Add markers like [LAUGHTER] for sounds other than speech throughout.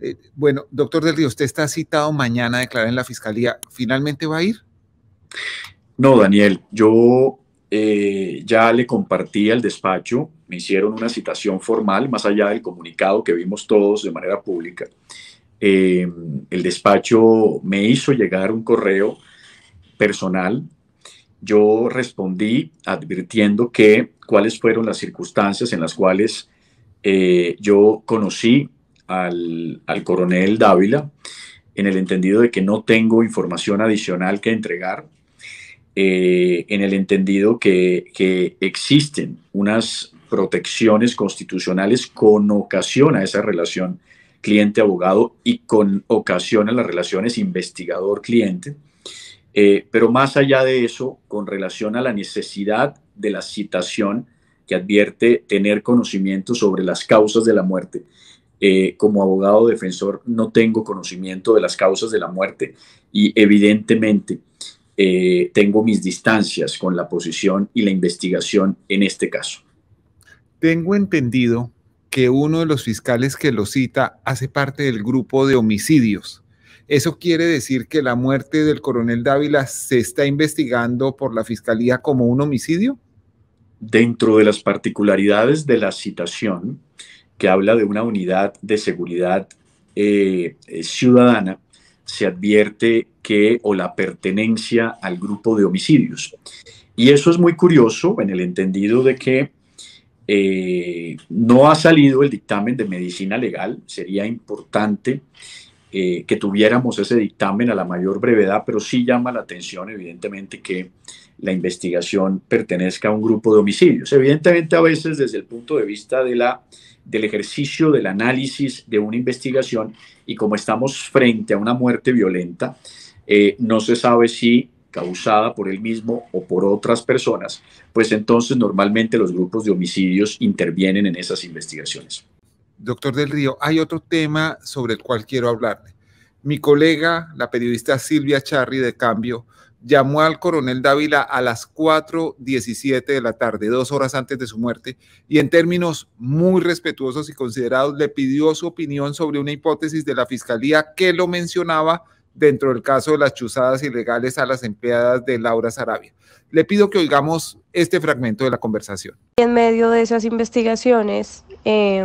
Eh, bueno, doctor del Río, usted está citado mañana a declarar en la fiscalía. ¿Finalmente va a ir? No, Daniel, yo eh, ya le compartí al despacho, me hicieron una citación formal, más allá del comunicado que vimos todos de manera pública. Em, el despacho me hizo llegar un correo personal. Yo respondí advirtiendo que cuáles fueron las circunstancias en las cuales eh, yo conocí al, coronel Dávila en el entendido de que no tengo información adicional que entregar, eh, en el entendido que, que, existen unas protecciones constitucionales con ocasión a esa relación cliente-abogado y con ocasión a las relaciones investigador-cliente. Eh, pero más allá de eso, con relación a la necesidad de la citación que advierte tener conocimiento sobre las causas de la muerte eh, como abogado defensor no tengo conocimiento de las causas de la muerte y evidentemente eh, tengo mis distancias con la posición y la investigación en este caso. Tengo entendido que uno de los fiscales que lo cita hace parte del grupo de homicidios. Eso quiere decir que la muerte del coronel Dávila se está investigando por la fiscalía como un homicidio. Dentro de las particularidades de la citación, que habla de una unidad de seguridad eh, eh, ciudadana, se advierte que o la pertenencia al grupo de homicidios. Y eso es muy curioso en el entendido de que eh, no ha salido el dictamen de medicina legal, sería importante eh, que tuviéramos ese dictamen a la mayor brevedad, pero sí llama la atención, evidentemente, que la investigación pertenezca a un grupo de homicidios. Evidentemente, a veces, desde el punto de vista de la, del ejercicio, del análisis de una investigación, y como estamos frente a una muerte violenta, eh, no se sabe si causada por él mismo o por otras personas, pues entonces normalmente los grupos de homicidios intervienen en esas investigaciones doctor del Río, hay otro tema sobre el cual quiero hablarle. Mi colega, la periodista Silvia Charri de Cambio, llamó al coronel Dávila a las 4.17 de la tarde, dos horas antes de su muerte, y en términos muy respetuosos y considerados le pidió su opinión sobre una hipótesis de la fiscalía que lo mencionaba dentro del caso de las chuzadas ilegales a las empleadas de Laura Sarabia. Le pido que oigamos este fragmento de la conversación. En medio de esas investigaciones, eh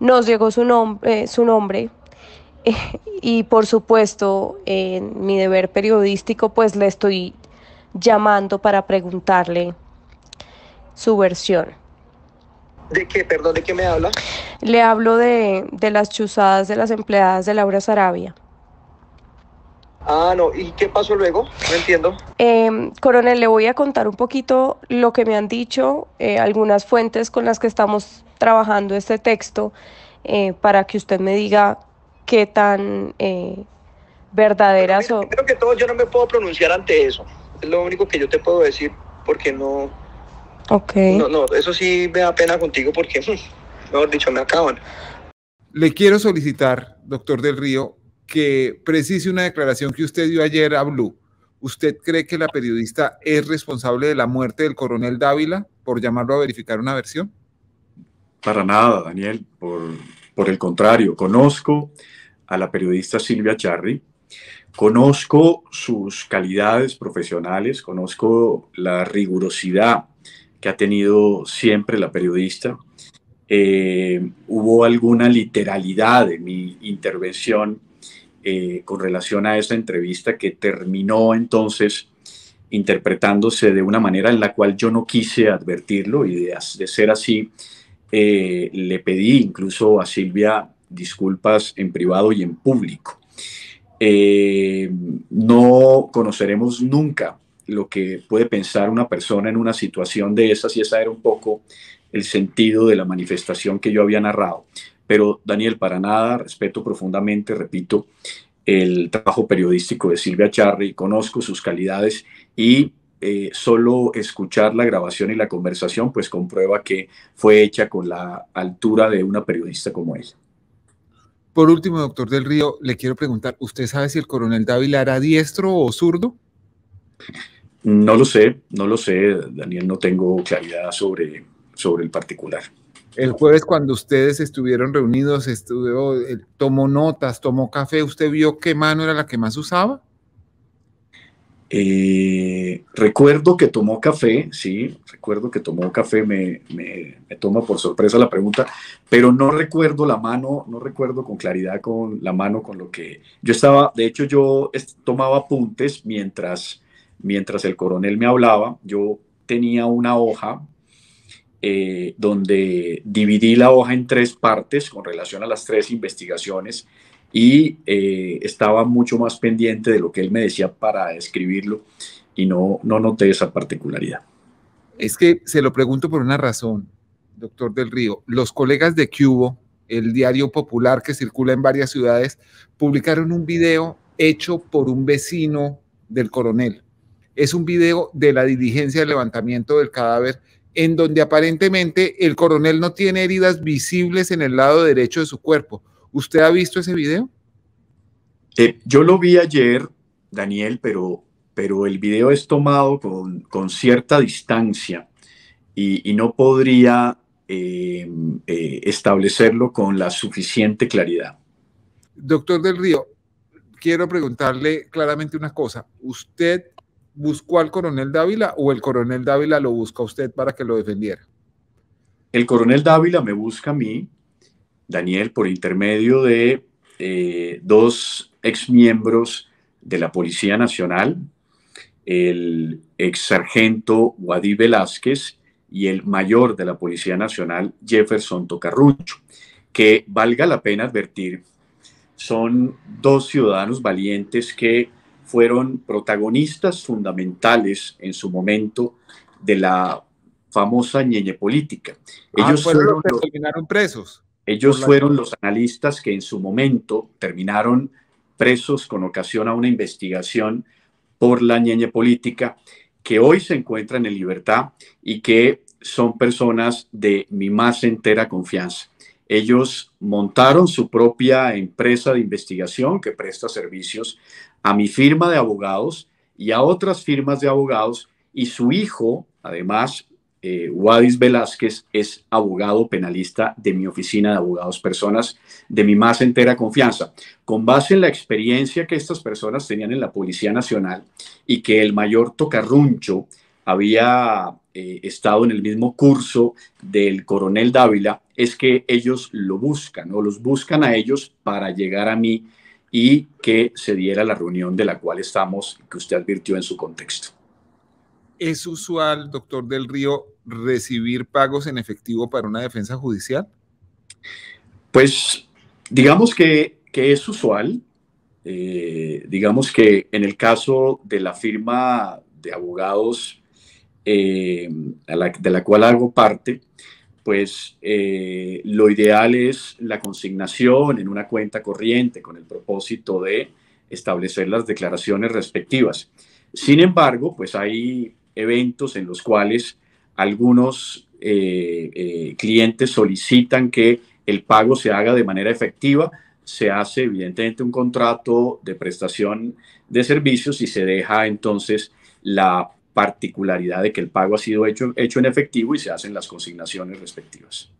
nos llegó su, nombre, eh, su nombre [LAUGHS] y por supuesto en mi deber periodístico pues le estoy llamando para preguntarle su versión. ¿De qué? Perdón, ¿de qué me habla? Le hablo de, de las chuzadas de las empleadas de Laura Sarabia. Ah, no. ¿Y qué pasó luego? No entiendo. Em, coronel, le voy a contar un poquito lo que me han dicho eh, algunas fuentes con las que estamos trabajando este texto eh, para que usted me diga qué tan eh, verdaderas o... Primero que todo, yo no me puedo pronunciar ante eso. Es lo único que yo te puedo decir porque no... Ok. No, no, eso sí me da pena contigo porque, [LAUGHS] mejor dicho, me acaban. Le quiero solicitar, doctor del Río, que precise una declaración que usted dio ayer a Blue. ¿Usted cree que la periodista es responsable de la muerte del coronel Dávila por llamarlo a verificar una versión? Para nada, Daniel. Por, el contrario, conozco a la periodista Silvia Charri, conozco sus calidades profesionales, conozco la rigurosidad que ha tenido siempre la periodista. Eh, hubo alguna literalidad en mi intervención eh, con relación a esta entrevista que terminó entonces interpretándose de una manera en la cual yo no quise advertirlo y de, ser así, eh, le pedí incluso a Silvia disculpas en privado y en público. Eh, no conoceremos nunca lo que puede pensar una persona en una situación de esas y esa era un poco el sentido de la manifestación que yo había narrado. Pero Daniel, para nada, respeto profundamente, repito, el trabajo periodístico de Silvia Charri, conozco sus calidades y eh, solo escuchar la grabación y la conversación pues comprueba que fue hecha con la altura de una periodista como ella. Por último, doctor del Río, le quiero preguntar, ¿usted sabe si el coronel Dávila era diestro o zurdo? No lo sé, no lo sé, Daniel, no tengo claridad sobre, sobre el particular. El jueves cuando ustedes estuvieron reunidos, estuvo, eh, tomó notas, tomó café, ¿usted vio qué mano era la que más usaba? Eh, recuerdo que tomó café, sí, recuerdo que tomó café, me, toma por sorpresa la pregunta, pero no recuerdo la mano, no recuerdo con claridad con la mano con lo que yo estaba, de hecho yo tomaba apuntes mientras, mientras el coronel me hablaba, yo tenía una hoja eh, donde dividí la hoja en tres partes con relación a las tres investigaciones y eh, estaba mucho más pendiente de lo que él me decía para escribirlo y no, no noté esa particularidad. Es que se lo pregunto por una razón, doctor del Río. Los colegas de Cubo, el diario popular que circula en varias ciudades, publicaron un video hecho por un vecino del coronel. Es un video de la diligencia del levantamiento del cadáver en donde aparentemente el coronel no tiene heridas visibles en el lado derecho de su cuerpo. ¿Usted ha visto ese video? Eh, yo lo vi ayer, Daniel, pero, pero el video es tomado con, cierta distancia y, no podría eh, eh, establecerlo con la suficiente claridad. Doctor del Río, quiero preguntarle claramente una cosa. Usted buscó al coronel Dávila o el coronel Dávila lo busca usted para que lo defendiera? El coronel Dávila me busca a mí, Daniel, por intermedio de eh, dos exmiembros de la Policía Nacional, el ex sargento Guadí Velázquez y el mayor de la Policía Nacional, Jefferson Tocarrucho, que valga la pena advertir, son dos ciudadanos valientes que fueron protagonistas fundamentales en su momento de la famosa ñeñe política. Ah, Ellos fueron los terminaron presos. Ellos fueron los analistas que en su momento terminaron presos con ocasión a una investigación por la ñeñe política, que hoy se encuentran en libertad y que son personas de mi más entera confianza. Ellos montaron su propia empresa de investigación que presta servicios a mi firma de abogados y a otras firmas de abogados y su hijo, además, eh, Wadis Velázquez, es abogado penalista de mi oficina de abogados personas de mi más entera confianza. Con base en la experiencia que estas personas tenían en la Policía Nacional y que el mayor Tocarruncho había eh, estado en el mismo curso del coronel Dávila, es que ellos lo buscan o los buscan a ellos para llegar a mí y que se diera la reunión de la cual estamos, que usted advirtió en su contexto. ¿Es usual, doctor del Río, recibir pagos en efectivo para una defensa judicial? Pues digamos que, es usual. Eh, digamos que en el caso de la firma de abogados eh, de la cual hago parte, pues eh, lo ideal es la consignación en una cuenta corriente con el propósito de establecer las declaraciones respectivas. Sin embargo, pues hay eventos en los cuales algunos eh, eh, clientes solicitan que el pago se haga de manera efectiva, se hace evidentemente un contrato de prestación de servicios y se deja entonces la particularidad de que el pago ha sido hecho, hecho en efectivo y se hacen las consignaciones respectivas.